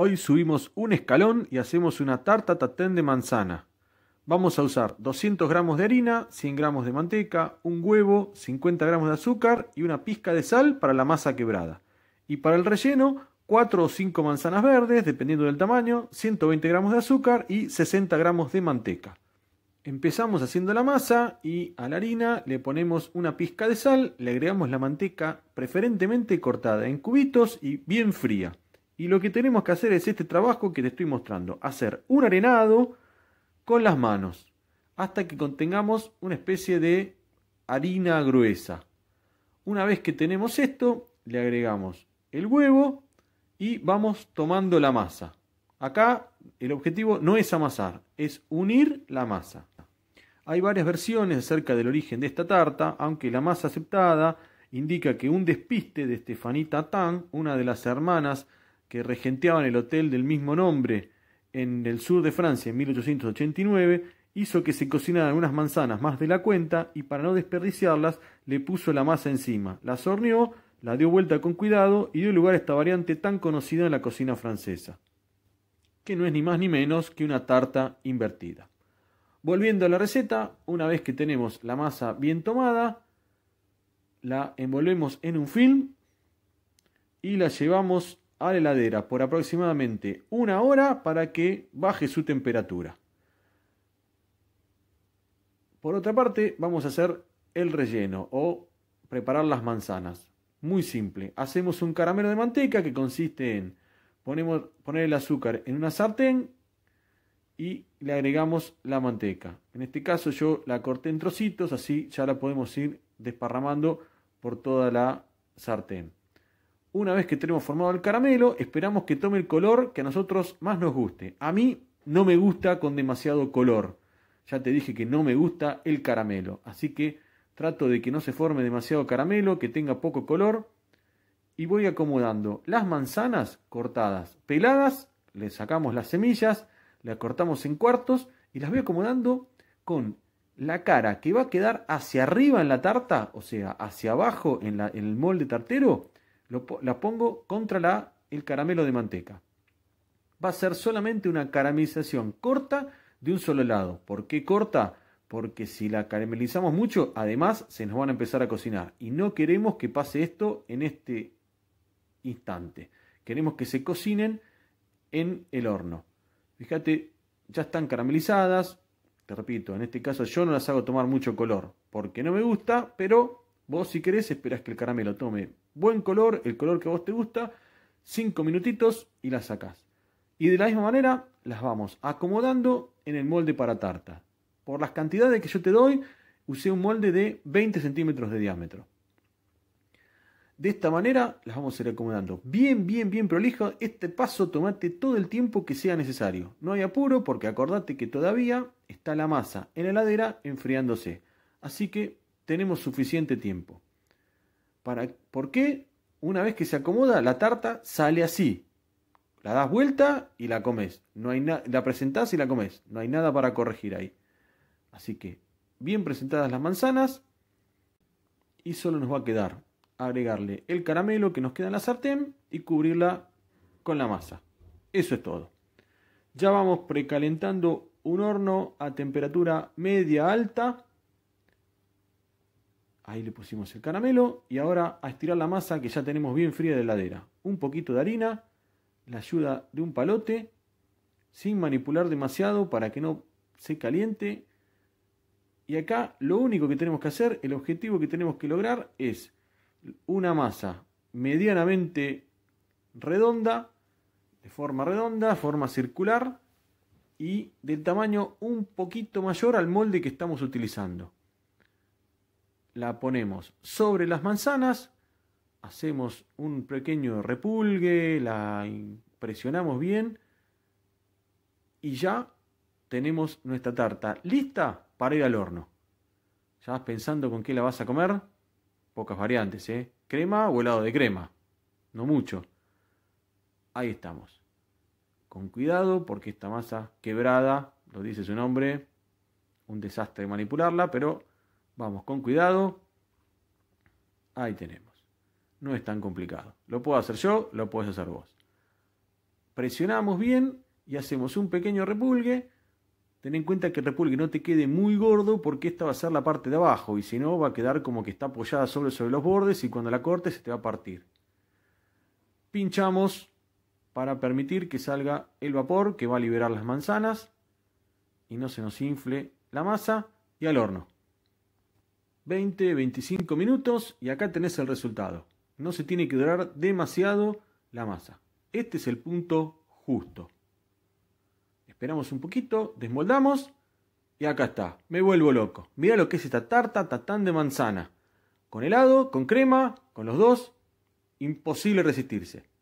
Hoy subimos un escalón y hacemos una tarta tatén de manzana. Vamos a usar 200 gramos de harina, 100 gramos de manteca, un huevo, 50 gramos de azúcar y una pizca de sal para la masa quebrada. Y para el relleno, 4 o 5 manzanas verdes, dependiendo del tamaño, 120 gramos de azúcar y 60 gramos de manteca. Empezamos haciendo la masa y a la harina le ponemos una pizca de sal, le agregamos la manteca preferentemente cortada en cubitos y bien fría. Y lo que tenemos que hacer es este trabajo que te estoy mostrando, hacer un arenado con las manos, hasta que contengamos una especie de harina gruesa. Una vez que tenemos esto, le agregamos el huevo y vamos tomando la masa. Acá el objetivo no es amasar, es unir la masa. Hay varias versiones acerca del origen de esta tarta, aunque la más aceptada indica que un despiste de Estefanita Tan, una de las hermanas que regenteaban el hotel del mismo nombre en el sur de Francia en 1889, hizo que se cocinaran unas manzanas más de la cuenta y para no desperdiciarlas le puso la masa encima, La horneó, la dio vuelta con cuidado y dio lugar a esta variante tan conocida en la cocina francesa, que no es ni más ni menos que una tarta invertida. Volviendo a la receta, una vez que tenemos la masa bien tomada, la envolvemos en un film y la llevamos a la heladera por aproximadamente una hora para que baje su temperatura. Por otra parte, vamos a hacer el relleno o preparar las manzanas. Muy simple. Hacemos un caramelo de manteca que consiste en ponemos, poner el azúcar en una sartén y le agregamos la manteca. En este caso yo la corté en trocitos, así ya la podemos ir desparramando por toda la sartén. Una vez que tenemos formado el caramelo, esperamos que tome el color que a nosotros más nos guste. A mí no me gusta con demasiado color. Ya te dije que no me gusta el caramelo. Así que trato de que no se forme demasiado caramelo, que tenga poco color. Y voy acomodando las manzanas cortadas, peladas, le sacamos las semillas, las cortamos en cuartos y las voy acomodando con la cara que va a quedar hacia arriba en la tarta, o sea, hacia abajo en, en el molde tartero, la pongo contra la, el caramelo de manteca. Va a ser solamente una caramelización corta de un solo lado. ¿Por qué corta? Porque si la caramelizamos mucho, además se nos van a empezar a cocinar. Y no queremos que pase esto en este instante. Queremos que se cocinen en el horno. Fíjate, ya están caramelizadas. Te repito, en este caso yo no las hago tomar mucho color porque no me gusta, pero vos si querés esperás que el caramelo tome buen color, el color que a vos te gusta, 5 minutitos y las sacás. Y de la misma manera las vamos acomodando en el molde para tarta. Por las cantidades que yo te doy, usé un molde de 20 centímetros de diámetro. De esta manera las vamos a ir acomodando. Bien, bien, bien prolijo. Este paso tomate todo el tiempo que sea necesario. No hay apuro porque acordate que todavía está la masa en la heladera enfriándose. Así que tenemos suficiente tiempo porque una vez que se acomoda, la tarta sale así. La das vuelta y la comes. No hay la presentas y la comes. No hay nada para corregir ahí. Así que, bien presentadas las manzanas. Y solo nos va a quedar agregarle el caramelo que nos queda en la sartén y cubrirla con la masa. Eso es todo. Ya vamos precalentando un horno a temperatura media alta Ahí le pusimos el caramelo y ahora a estirar la masa que ya tenemos bien fría de heladera. Un poquito de harina, la ayuda de un palote, sin manipular demasiado para que no se caliente. Y acá lo único que tenemos que hacer, el objetivo que tenemos que lograr es una masa medianamente redonda, de forma redonda, forma circular y del tamaño un poquito mayor al molde que estamos utilizando la ponemos sobre las manzanas, hacemos un pequeño repulgue, la presionamos bien y ya tenemos nuestra tarta lista para ir al horno. Ya vas pensando con qué la vas a comer, pocas variantes, ¿eh? Crema o helado de crema, no mucho. Ahí estamos. Con cuidado porque esta masa quebrada, lo dice su nombre, un desastre manipularla, pero Vamos con cuidado. Ahí tenemos. No es tan complicado. Lo puedo hacer yo, lo puedes hacer vos. Presionamos bien y hacemos un pequeño repulgue. Ten en cuenta que el repulgue no te quede muy gordo porque esta va a ser la parte de abajo y si no va a quedar como que está apoyada sobre, sobre los bordes y cuando la cortes se te va a partir. Pinchamos para permitir que salga el vapor que va a liberar las manzanas y no se nos infle la masa y al horno. 20, 25 minutos y acá tenés el resultado. No se tiene que durar demasiado la masa. Este es el punto justo. Esperamos un poquito, desmoldamos y acá está. Me vuelvo loco. Mira lo que es esta tarta tatán de manzana. Con helado, con crema, con los dos. Imposible resistirse.